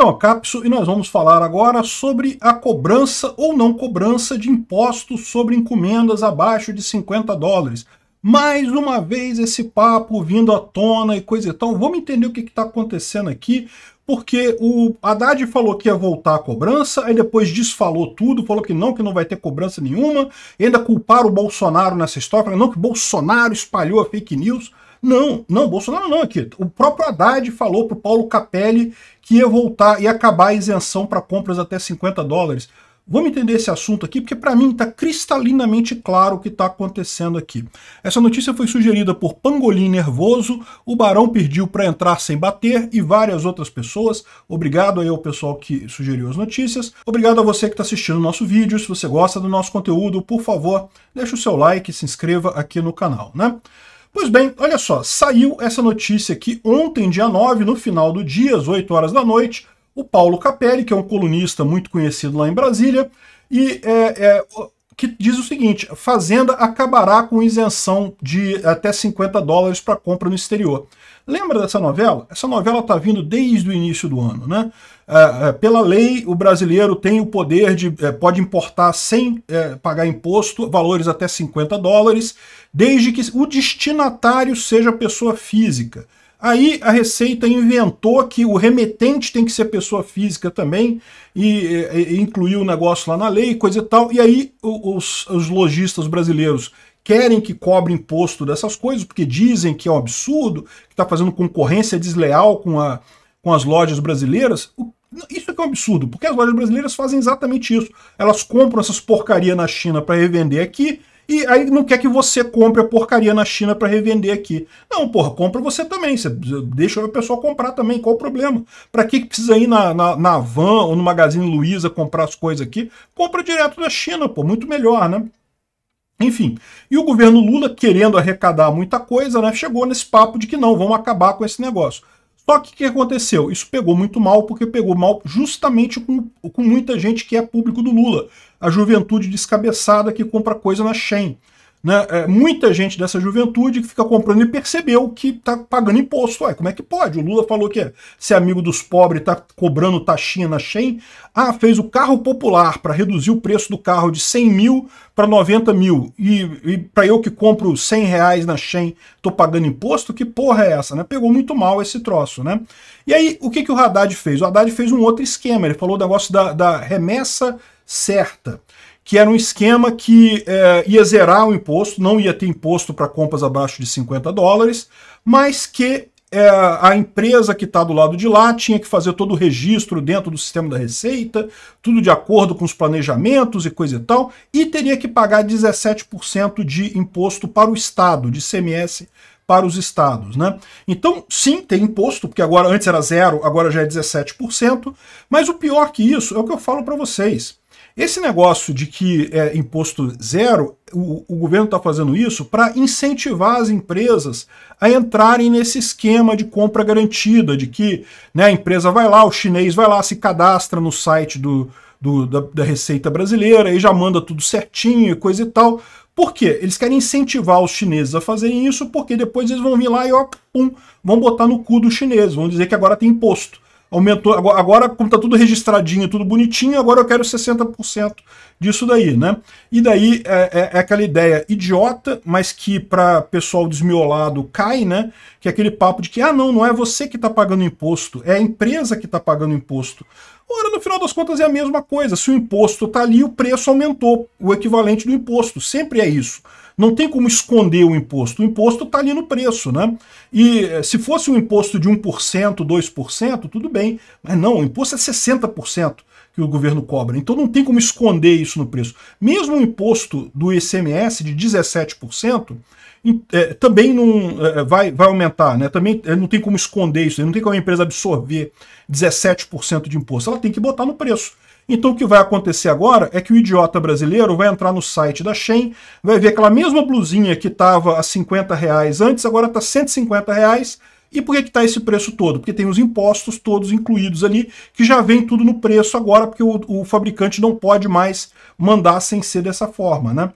é uma cápsula e nós vamos falar agora sobre a cobrança ou não cobrança de impostos sobre encomendas abaixo de 50 dólares. Mais uma vez esse papo vindo à tona e coisa e tal. Vamos entender o que está acontecendo aqui, porque o Haddad falou que ia voltar a cobrança, aí depois desfalou tudo, falou que não, que não vai ter cobrança nenhuma, ainda culpar o Bolsonaro nessa história, não que Bolsonaro espalhou a fake news. Não, não, Bolsonaro não aqui. O próprio Haddad falou para o Paulo Capelli que ia voltar e acabar a isenção para compras até 50 dólares. Vamos entender esse assunto aqui, porque para mim está cristalinamente claro o que está acontecendo aqui. Essa notícia foi sugerida por Pangolim Nervoso, o Barão pediu para entrar sem bater e várias outras pessoas. Obrigado aí ao pessoal que sugeriu as notícias. Obrigado a você que está assistindo o nosso vídeo. Se você gosta do nosso conteúdo, por favor, deixa o seu like e se inscreva aqui no canal, né? Pois bem, olha só, saiu essa notícia que ontem, dia 9, no final do dia, às 8 horas da noite, o Paulo Capelli, que é um colunista muito conhecido lá em Brasília, e é, é, que diz o seguinte: Fazenda acabará com isenção de até 50 dólares para compra no exterior. Lembra dessa novela? Essa novela está vindo desde o início do ano, né? É, é, pela lei, o brasileiro tem o poder de é, pode importar sem é, pagar imposto valores até 50 dólares, desde que o destinatário seja pessoa física. Aí a Receita inventou que o remetente tem que ser pessoa física também, e, e, e incluiu o negócio lá na lei, coisa e tal. E aí os, os lojistas brasileiros querem que cobre imposto dessas coisas, porque dizem que é um absurdo, que está fazendo concorrência desleal com, a, com as lojas brasileiras. Isso é que é um absurdo, porque as lojas brasileiras fazem exatamente isso. Elas compram essas porcaria na China para revender aqui, e aí não quer que você compre a porcaria na China para revender aqui. Não, porra, compra você também. Você deixa o pessoal comprar também. Qual o problema? Para que, que precisa ir na, na, na Van ou no Magazine Luiza comprar as coisas aqui? Compra direto da China, pô. Muito melhor, né? Enfim, e o governo Lula, querendo arrecadar muita coisa, né, chegou nesse papo de que não, vamos acabar com esse negócio. Só que o que aconteceu? Isso pegou muito mal, porque pegou mal justamente com, com muita gente que é público do Lula. A juventude descabeçada que compra coisa na Shen. Né? É, muita gente dessa juventude que fica comprando e percebeu que está pagando imposto. Ué, como é que pode? O Lula falou que é ser amigo dos pobres, está cobrando taxinha na Shen. Ah, fez o carro popular para reduzir o preço do carro de 100 mil para 90 mil. E, e para eu que compro 100 reais na Shen, estou pagando imposto? Que porra é essa? Né? Pegou muito mal esse troço. Né? E aí, o que, que o Haddad fez? O Haddad fez um outro esquema. Ele falou o negócio da, da remessa certa que era um esquema que é, ia zerar o imposto, não ia ter imposto para compras abaixo de 50 dólares, mas que é, a empresa que está do lado de lá tinha que fazer todo o registro dentro do sistema da Receita, tudo de acordo com os planejamentos e coisa e tal, e teria que pagar 17% de imposto para o Estado, de CMS para os estados, né? Então, sim, tem imposto, porque agora antes era zero, agora já é 17%, mas o pior que isso é o que eu falo para vocês. Esse negócio de que é imposto zero, o, o governo está fazendo isso para incentivar as empresas a entrarem nesse esquema de compra garantida, de que né, a empresa vai lá, o chinês vai lá, se cadastra no site do, do da, da Receita Brasileira e já manda tudo certinho e coisa e tal. Por quê? Eles querem incentivar os chineses a fazerem isso, porque depois eles vão vir lá e ó, pum, vão botar no cu do chinês vão dizer que agora tem imposto aumentou. Agora, como está tudo registradinho, tudo bonitinho, agora eu quero 60% disso daí, né? E daí é, é, é aquela ideia idiota, mas que para pessoal desmiolado cai, né? Que é aquele papo de que, ah, não, não é você que está pagando imposto, é a empresa que está pagando imposto. Ora, no final das contas é a mesma coisa. Se o imposto está ali, o preço aumentou, o equivalente do imposto. Sempre é isso. Não tem como esconder o imposto. O imposto está ali no preço, né? E eh, se fosse um imposto de 1%, 2%, tudo bem. Mas não, o imposto é 60% que o governo cobra. Então não tem como esconder isso no preço. Mesmo o imposto do ICMS de 17%, é, também não é, é, vai, vai aumentar, né? Também é, não tem como esconder isso, né? não tem como a empresa absorver 17% de imposto, ela tem que botar no preço. Então o que vai acontecer agora é que o idiota brasileiro vai entrar no site da Shein, vai ver aquela mesma blusinha que estava a 50 reais antes, agora está 150 reais e por que está esse preço todo? Porque tem os impostos todos incluídos ali, que já vem tudo no preço agora, porque o, o fabricante não pode mais mandar sem ser dessa forma, né?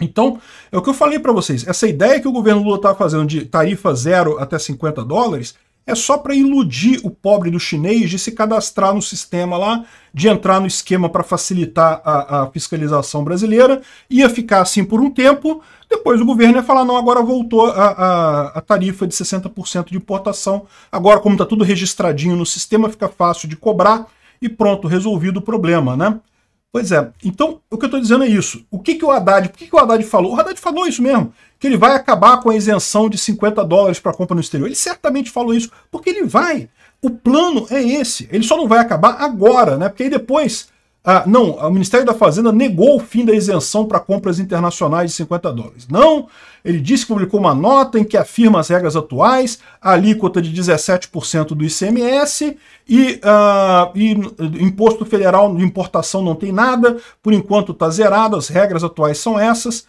Então, é o que eu falei para vocês, essa ideia que o governo Lula está fazendo de tarifa zero até 50 dólares é só para iludir o pobre do chinês de se cadastrar no sistema lá, de entrar no esquema para facilitar a, a, fiscalização brasileira, ia ficar assim por um tempo, depois o governo ia falar, não, agora voltou a, a, a tarifa de 60% de importação, agora como está tudo registradinho no sistema, fica fácil de cobrar, e pronto, resolvido o problema, né? Pois é. Então, o que eu estou dizendo é isso. O que, que o Haddad, por que, que o Haddad falou? O Haddad falou isso mesmo, que ele vai acabar com a isenção de 50 dólares para compra no exterior. Ele certamente falou isso, porque ele vai. O plano é esse. Ele só não vai acabar agora, né? Porque aí depois ah, não, o Ministério da Fazenda negou o fim da isenção para compras internacionais de 50 dólares. Não, ele disse que publicou uma nota em que afirma as regras atuais, a alíquota de 17% do ICMS e, ah, e imposto federal de importação não tem nada, por enquanto está zerado, as regras atuais são essas.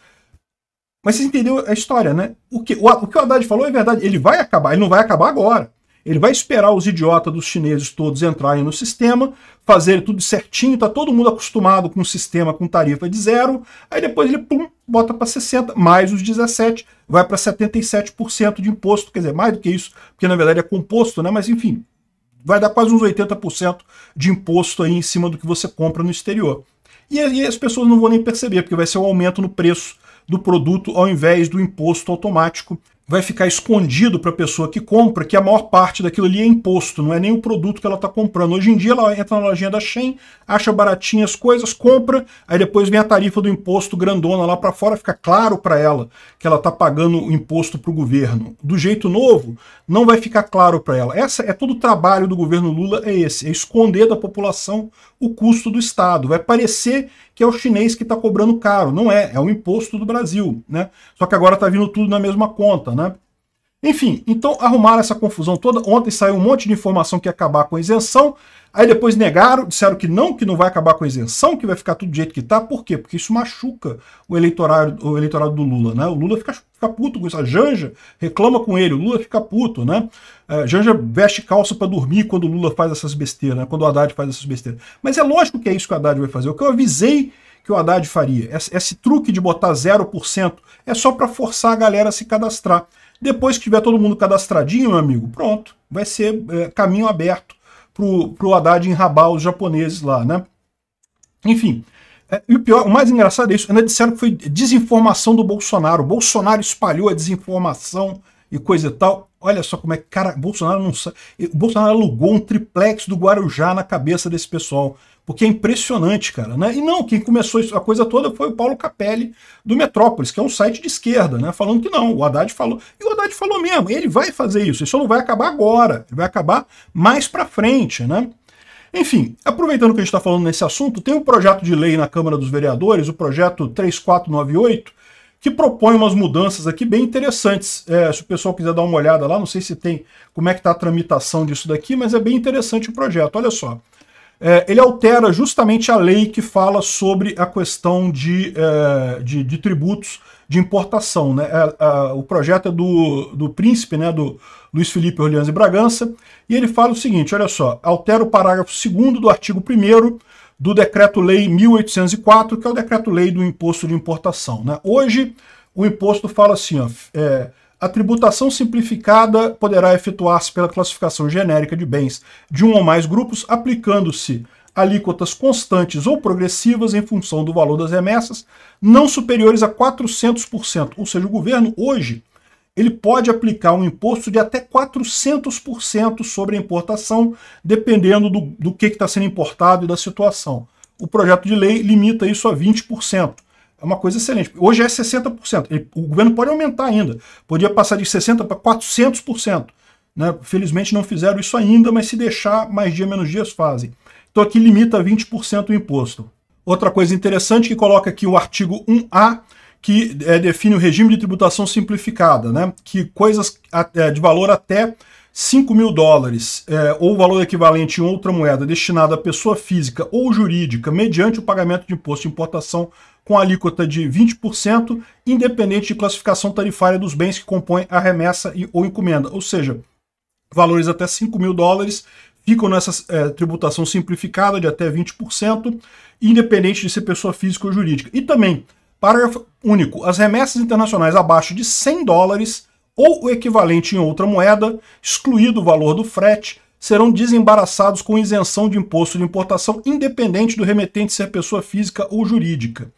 Mas você entendeu a história, né? O que o, o que o Haddad falou é verdade, ele vai acabar, ele não vai acabar agora. Ele vai esperar os idiotas dos chineses todos entrarem no sistema, fazer tudo certinho, tá todo mundo acostumado com o sistema com tarifa de zero, aí depois ele pum, bota para 60, mais os 17, vai para 77% de imposto, quer dizer, mais do que isso, porque na verdade é composto, né? Mas enfim, vai dar quase uns 80% de imposto aí em cima do que você compra no exterior. E, e as pessoas não vão nem perceber, porque vai ser um aumento no preço do produto ao invés do imposto automático vai ficar escondido para a pessoa que compra que a maior parte daquilo ali é imposto, não é nem o produto que ela está comprando. Hoje em dia ela entra na lojinha da Shein, acha baratinhas as coisas, compra, aí depois vem a tarifa do imposto grandona lá para fora, fica claro para ela que ela está pagando o imposto para o governo. Do jeito novo, não vai ficar claro para ela. Essa é todo o trabalho do governo Lula é esse, é esconder da população o custo do Estado. Vai parecer que é o chinês que está cobrando caro. Não é, é o imposto do Brasil. Né? Só que agora está vindo tudo na mesma conta. Né? Enfim, então arrumaram essa confusão toda. Ontem saiu um monte de informação que ia acabar com a isenção. Aí depois negaram, disseram que não, que não vai acabar com a isenção, que vai ficar tudo do jeito que está. Por quê? Porque isso machuca o eleitorado, o eleitorado do Lula. Né? O Lula fica fica puto com isso. A Janja reclama com ele, o Lula fica puto, né? A é, Janja veste calça para dormir quando o Lula faz essas besteiras, né? quando o Haddad faz essas besteiras. Mas é lógico que é isso que o Haddad vai fazer. É o que eu avisei que o Haddad faria, esse, é, esse truque de botar 0% é só para forçar a galera a se cadastrar. Depois que tiver todo mundo cadastradinho, meu amigo, pronto. Vai ser é, caminho aberto para pro Haddad enrabar os japoneses lá, né? Enfim, é, e o pior, o mais engraçado é isso, ainda disseram que foi desinformação do Bolsonaro. O Bolsonaro espalhou a desinformação e coisa e tal. Olha só como é que, cara, Bolsonaro não sabe. Bolsonaro alugou um triplex do Guarujá na cabeça desse pessoal. Porque é impressionante, cara. Né? E não, quem começou a coisa toda foi o Paulo Capelli, do Metrópolis, que é um site de esquerda, né? Falando que não. O Haddad falou. E o Haddad falou mesmo, ele vai fazer isso. Isso não vai acabar agora. Ele vai acabar mais pra frente, né? Enfim, aproveitando que a gente está falando nesse assunto, tem um projeto de lei na Câmara dos Vereadores, o projeto 3498, que propõe umas mudanças aqui bem interessantes. É, se o pessoal quiser dar uma olhada lá, não sei se tem como é que está a tramitação disso daqui, mas é bem interessante o projeto. Olha só. É, ele altera justamente a lei que fala sobre a questão de, é, de, de tributos de importação. Né? É, é, o projeto é do, do príncipe, né, do Luiz Felipe Orleans e Bragança, e ele fala o seguinte, olha só, altera o parágrafo 2 do artigo 1 do Decreto-Lei 1804, que é o Decreto-Lei do Imposto de Importação. Né? Hoje, o imposto fala assim, ó, é, a tributação simplificada poderá efetuar-se pela classificação genérica de bens de um ou mais grupos, aplicando-se alíquotas constantes ou progressivas em função do valor das remessas, não superiores a 400%. Ou seja, o governo hoje ele pode aplicar um imposto de até 400% sobre a importação, dependendo do, do que está sendo importado e da situação. O projeto de lei limita isso a 20%. É uma coisa excelente. Hoje é 60%. Ele, o governo pode aumentar ainda. Podia passar de 60% para 400%. Né? Felizmente não fizeram isso ainda, mas se deixar, mais dia menos dias fazem. Então aqui limita a 20% o imposto. Outra coisa interessante que coloca aqui o artigo 1A, que é, define o regime de tributação simplificada, né? que coisas é, de valor até 5 mil dólares é, ou valor equivalente em outra moeda destinada à pessoa física ou jurídica mediante o pagamento de imposto de importação com alíquota de 20%, independente de classificação tarifária dos bens que compõem a remessa e, ou encomenda. Ou seja, valores até 5 mil dólares ficam nessa é, tributação simplificada de até 20%, independente de ser pessoa física ou jurídica. E também, parágrafo único, as remessas internacionais abaixo de 100 dólares ou o equivalente em outra moeda, excluído o valor do frete, serão desembaraçados com isenção de imposto de importação, independente do remetente ser pessoa física ou jurídica.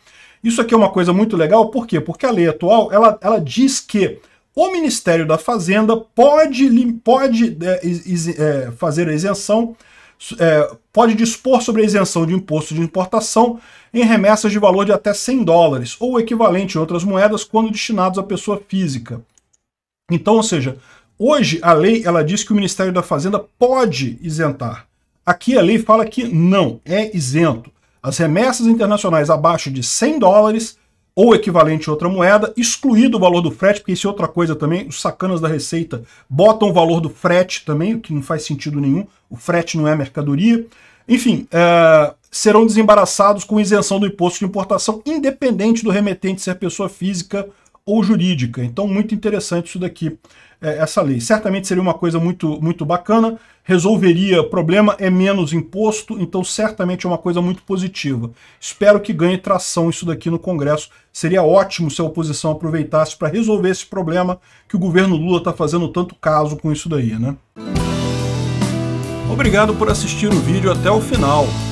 Isso aqui é uma coisa muito legal, por quê? Porque a lei atual, ela, ela diz que o Ministério da Fazenda pode, pode é, é, fazer a isenção, é, pode dispor sobre a isenção de imposto de importação em remessas de valor de até 100 dólares, ou equivalente em outras moedas, quando destinados à pessoa física. Então, ou seja, hoje a lei ela diz que o Ministério da Fazenda pode isentar. Aqui a lei fala que não, é isento. As remessas internacionais abaixo de 100 dólares ou equivalente a outra moeda, excluído o valor do frete, porque isso é outra coisa também, os sacanas da Receita botam o valor do frete também, o que não faz sentido nenhum, o frete não é mercadoria. Enfim, é, serão desembaraçados com isenção do imposto de importação, independente do remetente ser pessoa física ou jurídica. Então, muito interessante isso daqui, é, essa lei. Certamente seria uma coisa muito, muito bacana, resolveria o problema, é menos imposto, então certamente é uma coisa muito positiva. Espero que ganhe tração isso daqui no Congresso. Seria ótimo se a oposição aproveitasse para resolver esse problema que o governo Lula está fazendo tanto caso com isso daí, né? Obrigado por assistir o vídeo até o final.